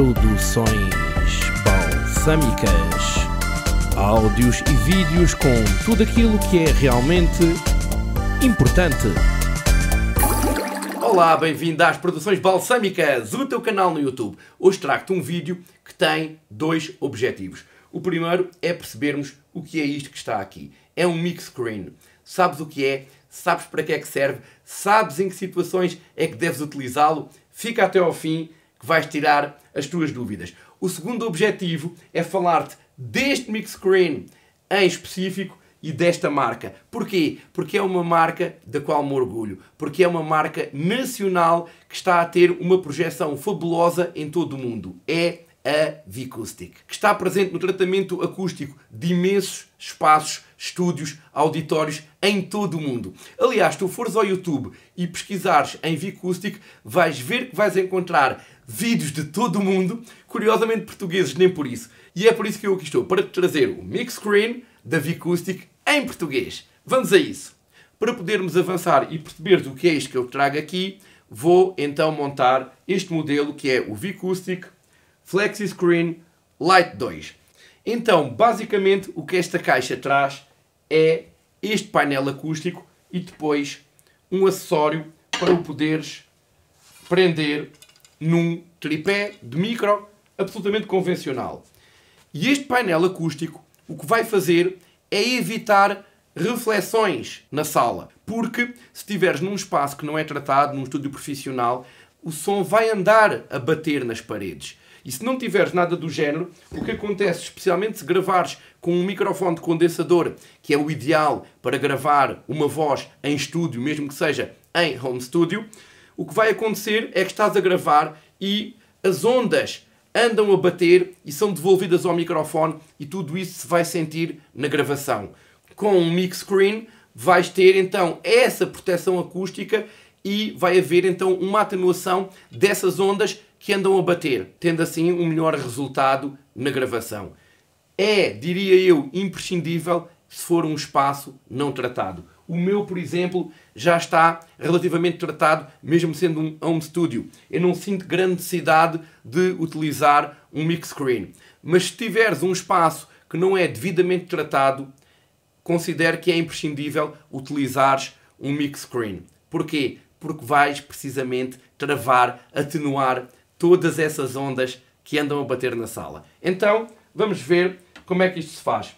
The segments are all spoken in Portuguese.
Produções Balsâmicas. Áudios e vídeos com tudo aquilo que é realmente importante. Olá, bem-vindo às Produções Balsâmicas, o teu canal no YouTube. Hoje trago-te um vídeo que tem dois objetivos. O primeiro é percebermos o que é isto que está aqui. É um mix screen. Sabes o que é? Sabes para que é que serve? Sabes em que situações é que deves utilizá-lo? Fica até ao fim que vais tirar as tuas dúvidas. O segundo objetivo é falar-te deste mix screen em específico e desta marca. Porquê? Porque é uma marca da qual me orgulho, porque é uma marca nacional que está a ter uma projeção fabulosa em todo o mundo. É a Vicoustic, que está presente no tratamento acústico de imensos espaços, estúdios, auditórios em todo o mundo. Aliás, tu fores ao YouTube e pesquisares em Vicoustic, vais ver que vais encontrar vídeos de todo o mundo, curiosamente portugueses nem por isso. E é por isso que eu aqui estou, para te trazer o Mix Screen da Vicoustic em português. Vamos a isso. Para podermos avançar e perceber o que é isto que eu trago aqui, vou então montar este modelo que é o Vicoustic Flexi Screen Lite 2. Então, basicamente, o que esta caixa traz é este painel acústico e depois um acessório para o poderes prender num tripé de micro absolutamente convencional. E este painel acústico o que vai fazer é evitar reflexões na sala, porque se estiveres num espaço que não é tratado, num estúdio profissional, o som vai andar a bater nas paredes. E se não tiveres nada do género, o que acontece, especialmente se gravares com um microfone de condensador, que é o ideal para gravar uma voz em estúdio, mesmo que seja em home studio, o que vai acontecer é que estás a gravar e as ondas andam a bater e são devolvidas ao microfone e tudo isso se vai sentir na gravação. Com um mix screen vais ter então essa proteção acústica e vai haver então uma atenuação dessas ondas que andam a bater, tendo assim um melhor resultado na gravação. É, diria eu, imprescindível se for um espaço não tratado. O meu, por exemplo, já está relativamente tratado, mesmo sendo um home studio. Eu não sinto grande necessidade de utilizar um mix screen. Mas se tiveres um espaço que não é devidamente tratado, considero que é imprescindível utilizares um mix screen. Porquê? Porque vais precisamente travar, atenuar todas essas ondas que andam a bater na sala. Então, vamos ver como é que isto se faz.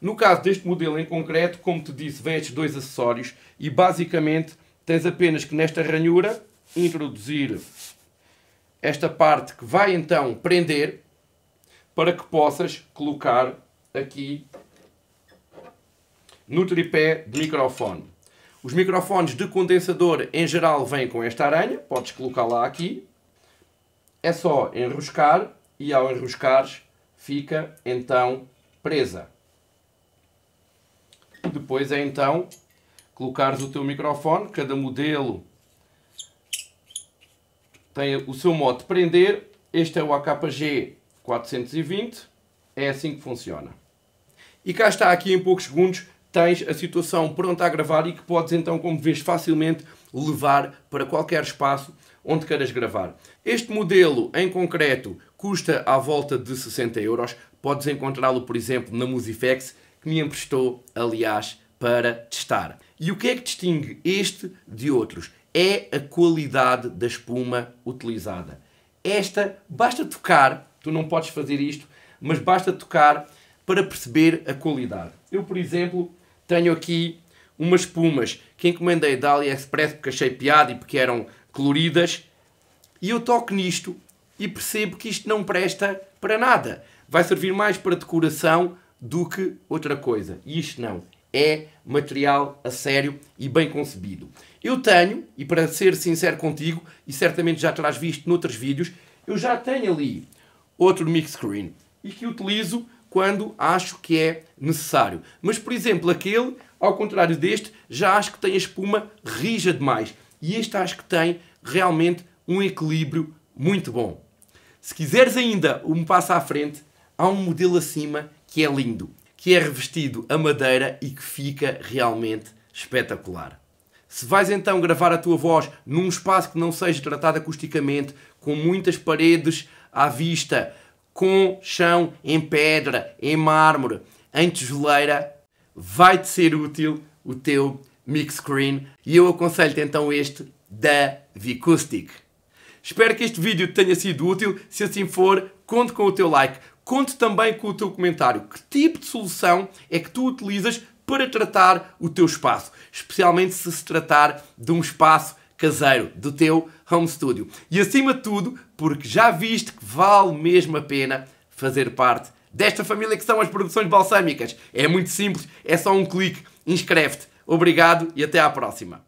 No caso deste modelo em concreto, como te disse, vem estes dois acessórios e basicamente tens apenas que nesta ranhura introduzir esta parte que vai então prender para que possas colocar aqui no tripé de microfone. Os microfones de condensador em geral vêm com esta aranha, podes colocá-la aqui. É só enroscar e ao enroscares fica então presa. Depois é então colocares o teu microfone, cada modelo tem o seu modo de prender. Este é o AKG 420. É assim que funciona. E cá está, aqui em poucos segundos, tens a situação pronta a gravar e que podes então, como vês, facilmente levar para qualquer espaço onde queiras gravar. Este modelo, em concreto, custa à volta de 60 euros. Podes encontrá-lo, por exemplo, na Musifex, que me emprestou, aliás, para testar. E o que é que distingue este de outros? É a qualidade da espuma utilizada. Esta, basta tocar, tu não podes fazer isto, mas basta tocar para perceber a qualidade. Eu, por exemplo, tenho aqui umas espumas que encomendei da AliExpress porque achei piada e porque eram coloridas e eu toco nisto e percebo que isto não presta para nada. Vai servir mais para decoração do que outra coisa. E isto não. É material a sério e bem concebido. Eu tenho, e para ser sincero contigo, e certamente já terás visto noutros vídeos, eu já tenho ali outro mix screen e que utilizo quando acho que é necessário. Mas, por exemplo, aquele, ao contrário deste, já acho que tem a espuma rija demais. E este acho que tem realmente um equilíbrio muito bom. Se quiseres ainda um passo à frente, há um modelo acima que é lindo, que é revestido a madeira e que fica realmente espetacular. Se vais então gravar a tua voz num espaço que não seja tratado acusticamente, com muitas paredes à vista, com chão em pedra, em mármore, em tijolaira, vai-te ser útil o teu mix screen e eu aconselho-te então este da Vicoustic. Espero que este vídeo tenha sido útil, se assim for, conte com o teu like, Conte também com o teu comentário. Que tipo de solução é que tu utilizas para tratar o teu espaço? Especialmente se se tratar de um espaço caseiro, do teu home studio. E acima de tudo, porque já viste que vale mesmo a pena fazer parte desta família que são as produções balsâmicas. É muito simples, é só um clique. Inscreve-te. Obrigado e até à próxima.